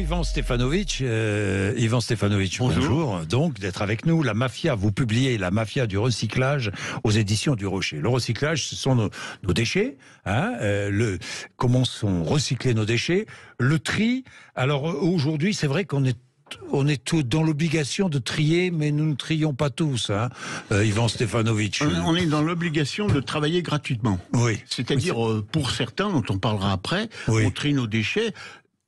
Ivan Stefanovic, euh, bonjour. Donc d'être avec nous, la mafia, vous publiez la mafia du recyclage aux éditions du Rocher. Le recyclage, ce sont nos, déchets. Hein, euh, le comment sont recyclés nos déchets, le tri. Alors aujourd'hui, c'est vrai qu'on est on est tous dans l'obligation de trier, mais nous ne trions pas tous, hein, euh, Ivan Stefanovic. On est dans l'obligation de travailler gratuitement. Oui. C'est-à-dire, pour certains, dont on parlera après, on trie nos déchets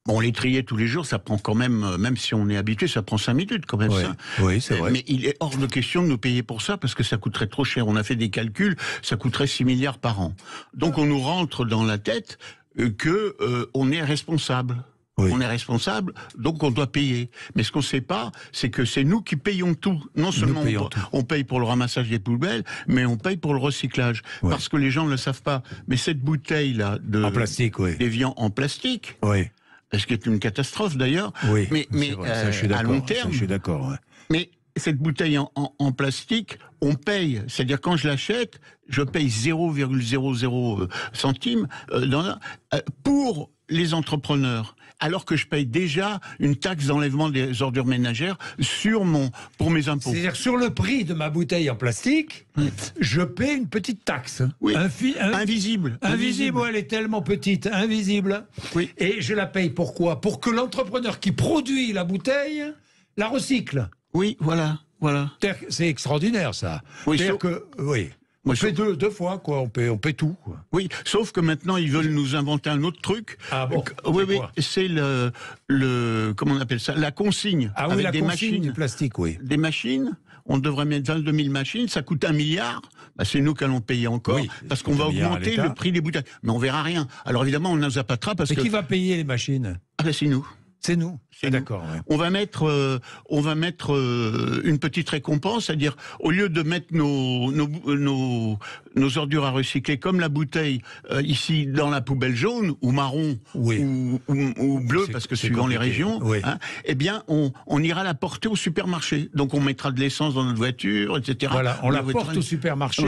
Bon, les trier tous les jours, ça prend quand même, euh, même si on est habitué, ça prend cinq minutes quand même. ça. Oui, c'est euh, vrai. Mais il est hors de question de nous payer pour ça parce que ça coûterait trop cher. On a fait des calculs, ça coûterait 6 milliards par an. Donc on nous rentre dans la tête euh, que on est responsable. On est responsable, donc on doit payer. Mais ce qu'on ne sait pas, c'est que c'est nous qui payons tout. Non seulement on, paye pour le ramassage des poubelles, mais on paye pour le recyclage. Parce que les gens ne le savent pas. Mais cette bouteille-là de en plastique, oui. des viandes en plastique, oui ce qui est une catastrophe d'ailleurs. mais, euh, à long terme. je suis d'accord. Mais cette bouteille en, plastique, on paye. C'est-à-dire quand je l'achète, je paye 0,00 euh, centimes euh, dans, pour les entrepreneurs alors que je paye déjà une taxe d'enlèvement des ordures ménagères sur mon, pour mes impôts. C'est-à-dire sur le prix de ma bouteille en plastique, je paye une petite taxe. Oui. invisible. Invisible, elle est tellement petite, invisible. Oui. Et je la paye pourquoi Pour que l'entrepreneur qui produit la bouteille la recycle. Oui, voilà. Voilà. C'est extraordinaire ça. Oui, que, oui on paie deux, deux fois, quoi. On paie, on paie tout. Oui, sauf que maintenant ils veulent nous inventer un autre truc. Ah bon Oui, oui, c'est le, le, comment on appelle ça La consigne. Ah oui, avec la des consigne machines, du plastique, oui. Des machines. On devrait mettre 22 000 machines. Ça coûte un milliard. Bah, c'est nous qui allons payer encore parce qu'on va augmenter le prix des bouteilles. Mais on verra rien. Alors évidemment, on ne pas a pas parce Mais qui va payer les machines ah, bah, c'est nous. C'est nous. C'est d'accord. On va mettre, euh, on va mettre euh, une petite récompense, c'est-à-dire au lieu de mettre nos nos, ordures à recycler comme la bouteille euh, ici dans la poubelle jaune ou marron ou, ou, bleu parce que suivant les régions, hein, eh bien on, ira la porter au supermarché. Donc on mettra de l'essence dans notre voiture, etc. Voilà, on, la, porte au supermarché.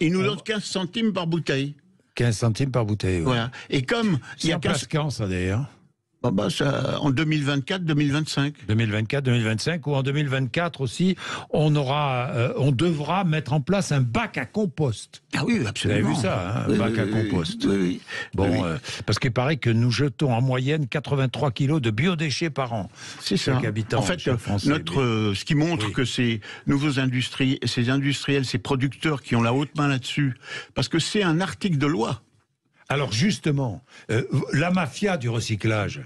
et, nous donne 15 centimes par bouteille. 15 centimes par bouteille. oui. Voilà. Et comme il y a 15 ans, ça d'ailleurs. Bah, bah, en 2024, 2025. 2024, 2025 ou en 2024 aussi, on aura, euh, on devra mettre en place un bac à compost. Ah oui, absolument. Vous avez vu ça, hein, un bac à compost. Oui, bon, euh, parce qu'il paraît que nous jetons en moyenne 83 kilos de biodéchets par an. C'est ça. Habitant en fait, euh, notre, ce qui montre que ces nouveaux industries, ces industriels, ces producteurs qui ont la haute main là-dessus, parce que c'est un article de loi. Alors justement, euh, la mafia du recyclage,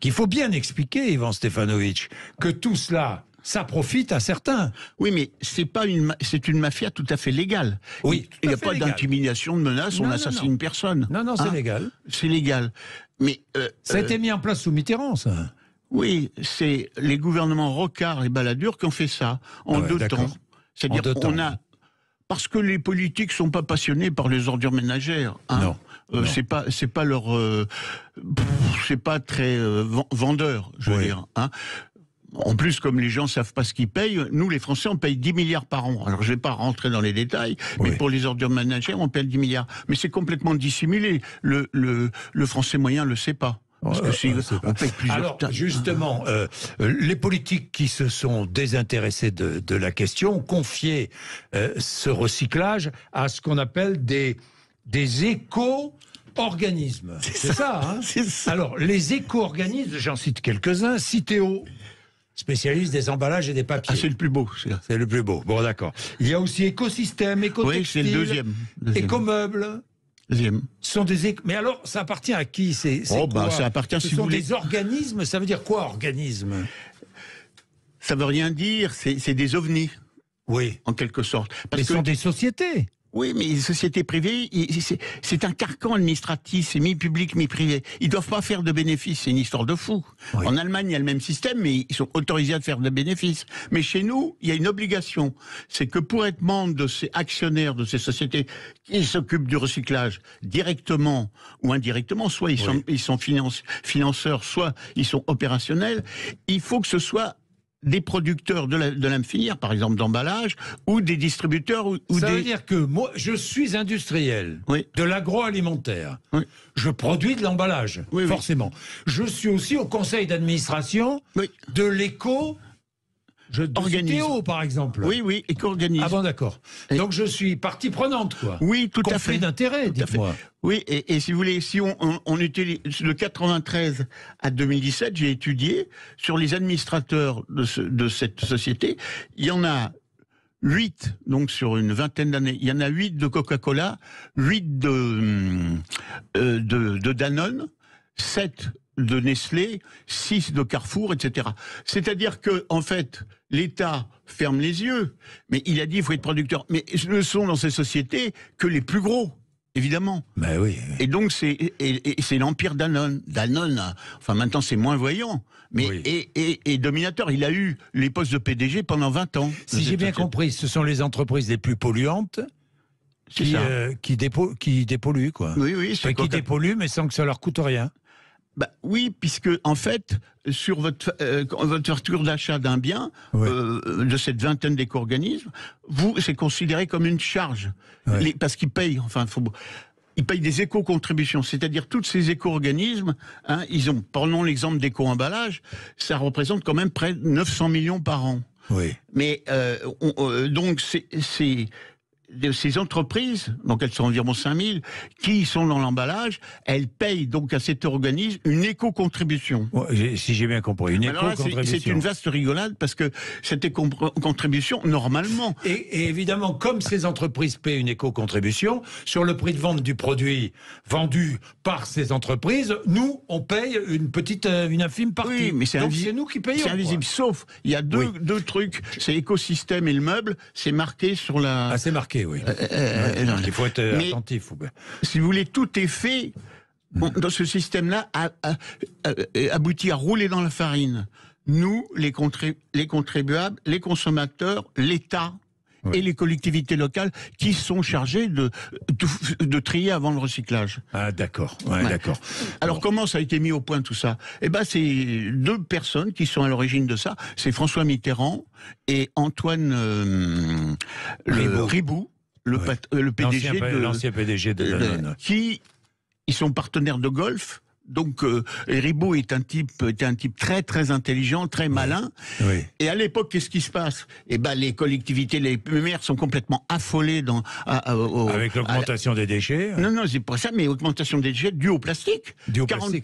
qu'il faut bien expliquer, Ivan Stefanovic, que tout cela, ça profite à certains. Oui, mais c'est pas une, c'est une mafia tout à fait légale. Oui, il n'y a pas d'intimidation, de menace, on assassine personne. Non, non, c'est hein légal. C'est légal, mais euh, ça a euh, été mis en place sous Mitterrand, ça. Oui, c'est les gouvernements Rocard et Balladur qui ont fait ça en deux temps. C'est-à-dire qu'on a parce que les politiques sont pas passionnés par les ordures ménagères. Hein. Euh, non. c'est pas c'est pas leur euh, c'est pas très euh, vendeur, je veux dire. Hein. En plus, comme les gens savent pas ce qu'ils payent, nous les Français on paye 10 milliards par an. Alors je vais pas rentrer dans les détails, mais pour les ordures ménagères on paye 10 milliards. Mais c'est complètement dissimulé. Le, le Français moyen le sait pas. Parce que Alors, justement, les politiques qui se sont désintéressés de, la question ont confié euh, ce recyclage à ce qu'on appelle des, des éco organismes. C'est ça, hein ça. Alors, les éco-organismes, j'en cite quelques-uns, Citéo, spécialiste des emballages et des ah, papiers. c'est le plus beau. C'est le plus beau. Bon, d'accord. Il y a aussi écosystème, éco c'est le deuxième sont des mais alors ça appartient à qui c'est oh, bah, ça appartient ce sont des organismes ça veut dire quoi organismes ?— ça veut rien dire c'est des ovnis oui en quelque sorte ce sont des sociétés oui, mais les sociétés privées, c'est un carcan administratif, c'est mi-public, mi-privé. Ils doivent pas faire de bénéfices, c'est une histoire de fou. En Allemagne, il y a le même système, mais ils sont autorisés à faire des bénéfices. Mais chez nous, il y a une obligation, c'est que pour être membre de ces actionnaires, de ces sociétés qui s'occupent du recyclage directement ou indirectement, soit ils sont, financeurs, soit ils sont opérationnels, il faut que ce soit des producteurs de la, par exemple d'emballage, ou des distributeurs ou, Ça veut dire que moi, je suis industriel de l'agroalimentaire. Je produis de l'emballage, forcément. Je suis aussi au conseil d'administration de l'éco je, par exemple. Oui, oui, et qu'organise. Ah bon, d'accord. Donc je suis partie prenante, quoi. Oui, tout à fait. d'intérêt, dites-moi. Oui, et, si vous voulez, si on, utilise le 93 à 2017, j'ai étudié sur les administrateurs de, cette société, il y en a huit donc sur une vingtaine d'années. Il y en a 8 de Coca-Cola, 8 de, hum, euh, de, de Danone, 7 de Nestlé, 6 de Carrefour, etc. C'est-à-dire que, en fait, l'État ferme les yeux, mais il a dit il faut être producteur. Mais ce ne sont dans ces sociétés que les plus gros. Évidemment. Ben oui. Et donc c'est c'est l'empire Danone. Danone. Enfin maintenant c'est moins voyant, mais et, dominateur. Il a eu les postes de PDG pendant 20 ans. Si j'ai bien compris, ce sont les entreprises les plus polluantes qui, euh, qui, dépolluent, quoi. Oui, oui. qui dépolluent, mais sans que ça leur coûte rien. Bah oui, puisque en fait, sur votre, euh, votre facture d'achat d'un bien, euh, de cette vingtaine d'éco-organismes, vous, c'est considéré comme une charge. parce qu'ils payent, enfin, faut, ils payent des éco-contributions, c'est-à-dire tous ces éco-organismes, hein, ils ont, prenons l'exemple d'éco-emballage, ça représente quand même près de 900 millions par an. Oui. Mais euh, euh, donc c'est de ces entreprises, donc elles sont environ 5000, qui sont dans l'emballage, elles payent donc à cet organisme une éco-contribution. si j'ai bien compris, une éco-contribution. C'est une vaste rigolade parce que cette éco-contribution, normalement... Et, évidemment, comme ces entreprises paient une éco-contribution, sur le prix de vente du produit vendu par ces entreprises, nous, on paye une petite, euh, une infime partie. Oui, mais c'est nous qui payons. C'est invisible, sauf, il y a deux, trucs, c'est l'écosystème et le meuble, c'est marqué sur la... Ah, c'est marqué euh, euh, euh, il faut être attentif. Si vous voulez, tout est fait dans ce système-là aboutit à rouler dans la farine. Nous, les, contribuables, les consommateurs, l'État, et les collectivités locales qui sont chargées de, de, trier avant le recyclage. Ah d'accord, ouais, d'accord. Alors comment ça a été mis au point tout ça Eh ben c'est deux personnes qui sont à l'origine de ça. C'est François Mitterrand et Antoine euh, le Ribou, le, euh, le PDG, de, PDG de, qui ils sont partenaires de golf donc euh, Ribot est un type était un type très très intelligent, très malin. Et à l'époque, qu'est-ce qui se passe Eh ben les collectivités, les maires sont complètement affolés dans avec l'augmentation des déchets. Hein. Non non, c'est pas ça, mais augmentation des déchets due au plastique. 40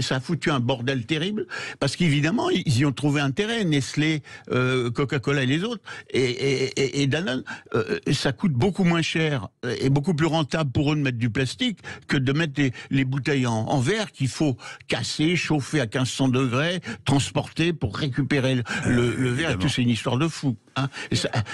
ça a foutu un bordel terrible parce qu'évidemment, ils y ont trouvé intérêt Nestlé, euh, Coca-Cola et les autres et, Danone, euh, ça coûte beaucoup moins cher et beaucoup plus rentable pour eux de mettre du plastique que de mettre les, bouteilles en, en verre qui il faut casser, chauffer à 1500 degrés, transporter pour récupérer le, euh, verre. tout, c'est une histoire de fou. Hein.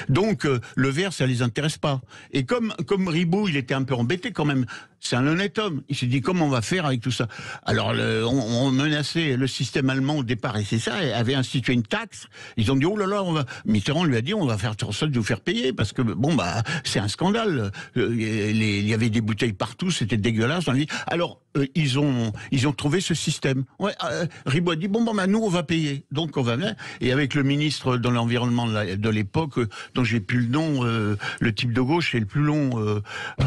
donc, euh, le verre, ça les intéresse pas. Et comme, comme Ribou, il était un peu embêté quand même c'est un honnête homme. Il s'est dit comment on va faire avec tout ça. Alors on, menaçait le système allemand au départ et c'est ça Et avait institué une taxe. Ils ont dit oh là là on va. Mitterrand lui a dit on va faire tout ça de vous faire payer parce que bon bah c'est un scandale. Euh, il y avait des bouteilles partout, c'était dégueulasse. alors euh, ils ont ils ont trouvé ce système. Ouais, euh, a dit bon bon bah nous on va payer. Donc on va et avec le ministre de l'environnement de l'époque dont j'ai plus le nom, le type de gauche et le plus long.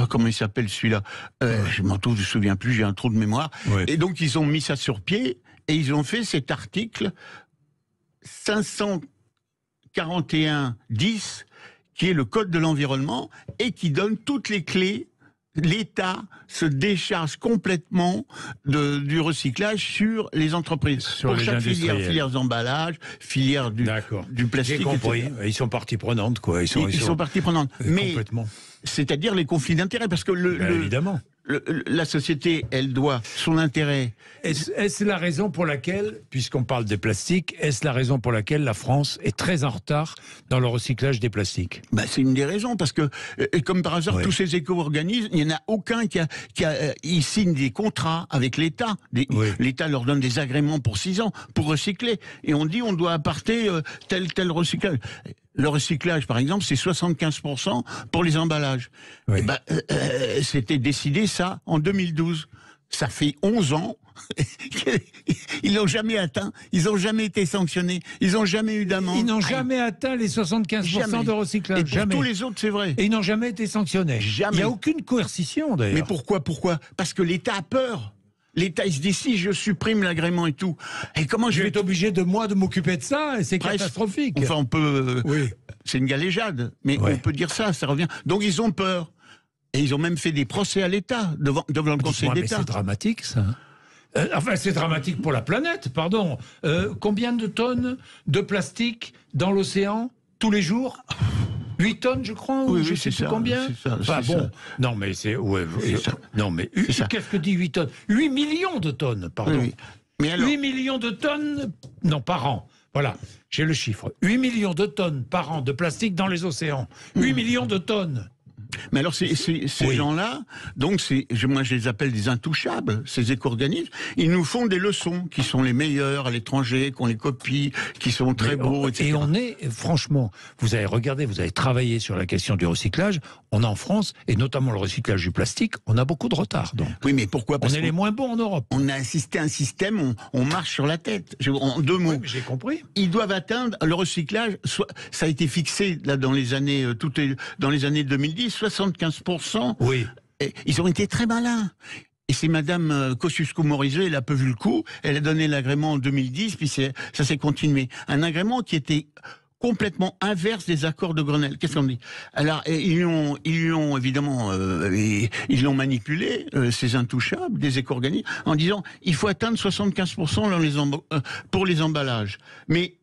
comment il s'appelle celui-là euh, je m'en je me souviens plus, j'ai un trou de mémoire. Et donc ils ont mis ça sur pied et ils ont fait cet article 541-10 qui est le code de l'environnement et qui donne toutes les clés l'État se décharge complètement du recyclage sur les entreprises. Sur les chaque filière, filière d'emballage, filière du, plastique. compris. Ils sont partie prenante, quoi. Ils sont, ils, sont, partie prenante. Euh, Mais, c'est-à-dire les conflits d'intérêts, parce que ben, évidemment la société, elle doit son intérêt. Est-ce la raison pour laquelle, puisqu'on parle des plastiques, est-ce la raison pour laquelle la France est très en retard dans le recyclage des plastiques Ben C'est une des raisons, parce que, euh, comme par hasard, tous ces éco-organismes, il n'y en a aucun qui a, qui a euh, des contrats avec l'État. L'État leur donne des agréments pour six ans pour recycler. Et on dit on doit apporter euh, tel, tel recyclage le recyclage, par exemple, c'est 75% pour les emballages. Eh ben, euh, euh, c'était décidé ça en 2012. Ça fait 11 ans. ils n'ont jamais atteint, ils n'ont jamais été sanctionnés, ils n'ont jamais eu d'amende. Ils n'ont jamais atteint les 75% de recyclage. Et tous les autres, c'est vrai. Et ils n'ont jamais été sanctionnés. Jamais. Il n'y a aucune coercition, d'ailleurs. Mais pourquoi Pourquoi Parce que l'État a peur. L'État se dit je supprime l'agrément et tout. Et comment je, vais être obligé de moi de m'occuper de ça et c'est catastrophique. Enfin, on peut. Euh, oui. C'est une galéjade, mais on peut dire ça. Ça revient. Donc ils ont peur et ils ont même fait des procès à l'État devant, devant le ah, Conseil d'État. C'est dramatique ça. Euh, enfin, c'est dramatique pour la planète. Pardon. Euh, combien de tonnes de plastique dans l'océan tous les jours 8 tonnes, je crois, ou je sais plus combien. Ça, bon, ça. non mais c'est non mais qu'est-ce que dit 8 tonnes 8 millions de tonnes, pardon. Oui, mais alors... 8 millions de tonnes non par an. Voilà, j'ai le chiffre. 8 millions de tonnes par an de plastique dans les océans. 8 hmm. millions de tonnes. Mais alors, ces gens-là, donc, moi, je les appelle des intouchables, ces éco-organismes. Ils nous font des leçons, qui sont les meilleurs à l'étranger, qu'on les copie, qui sont très beaux, etc. Et on est, franchement, vous avez regardé, vous avez travaillé sur la question du recyclage. On a en France, et notamment le recyclage du plastique, on a beaucoup de retard. Donc. Oui, mais pourquoi Parce On est les moins bons en Europe. On a assisté un système, on, marche sur la tête. en deux mots. Oui, J'ai compris. Ils doivent atteindre le recyclage. Soit, ça a été fixé là dans les années, euh, tout dans les années 2010. 75%. Oui. ils ont été très malins. Et c'est Madame euh, Kosciusko-Morizet, elle a peu vu le coup. Elle a donné l'agrément en 2010, puis ça s'est continué. Un agrément qui était complètement inverse des accords de Grenelle. Qu'est-ce qu'on dit Alors ils l'ont, ils évidemment, euh, ils l'ont manipulé, euh, ces intouchables, des éco-organismes, en disant il faut atteindre 75% les pour les emballages. Mais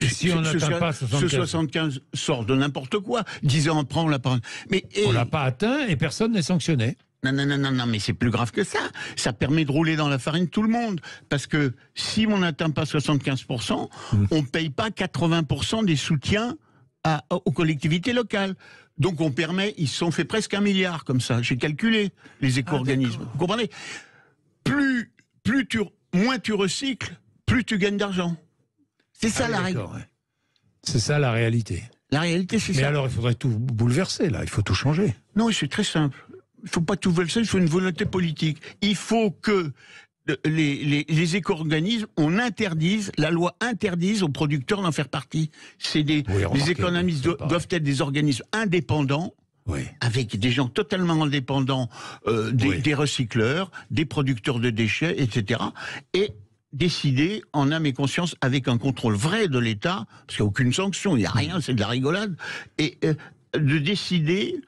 et si on n'atteint pas 75... Ce 75 sort de n'importe quoi. 10 ans après, on l'a pas... Mais, On l'a pas atteint et personne n'est sanctionné. Non, non, non, non, mais c'est plus grave que ça. Ça permet de rouler dans la farine tout le monde. Parce que si on n'atteint pas 75%, hmm. on ne paye pas 80% des soutiens aux collectivités locales. Donc on permet, ils sont fait presque un milliard comme ça. J'ai calculé les ah, éco-organismes. Vous comprenez plus, plus tu, Moins tu recycles, plus tu gagnes d'argent. C'est ça ah la C'est ça la réalité. La réalité, c'est ça. Mais alors, il faudrait tout bouleverser, là. Il faut tout changer. Non, c'est très simple. Il faut pas tout bouleverser, il faut une volonté politique. Il faut que les, les, éco-organismes, on interdise, la loi interdise aux producteurs d'en faire partie. C'est des, les économistes doivent être des organismes indépendants. Avec des gens totalement indépendants, euh, des, des recycleurs, des producteurs de déchets, etc. Et décider en âme et conscience avec un contrôle vrai de l'État, parce qu'il n'y a aucune sanction, il n'y a rien, mm. c'est de la rigolade, et euh, de décider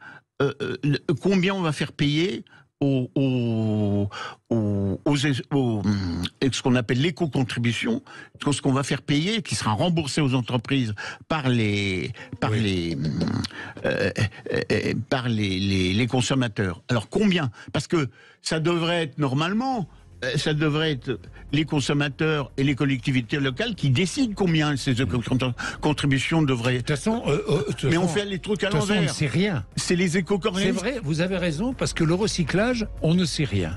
euh, euh, combien on va faire payer aux, mm, ce qu'on appelle l'éco-contribution, ce qu'on va faire payer, qui sera remboursé aux entreprises par les par les mm, par les, les consommateurs. Alors combien Parce que ça devrait être normalement euh, ça devrait être les consommateurs et les collectivités locales qui décident combien ces mm. contributions devraient. De toute façon, euh, euh, mais on fait les trucs à l'envers. On ne sait rien. C'est les éco C'est vrai, vous avez raison parce que le recyclage, on ne sait rien.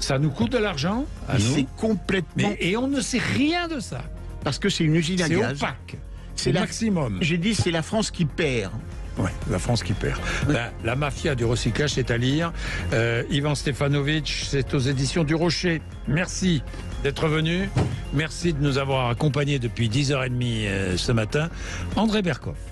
Ça nous coûte de l'argent. C'est complètement. et on ne sait rien de ça. Parce que c'est une usine à gaz. C'est opaque. C'est maximum. J'ai dit, c'est la France qui perd la France qui perd. La, mafia du recyclage, c'est à lire. Euh, Ivan Stefanovic, c'est aux éditions du Rocher. Merci d'être venu. Merci de nous avoir accompagnés depuis 10h30 euh, ce matin. André Berkoff.